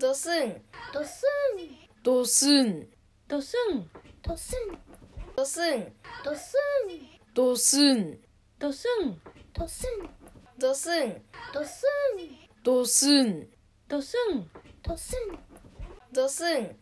ドスンドスンドスンドスンドスンドスンドスンドスンドスンドスンドスンドスンドスンドスンドスンドスン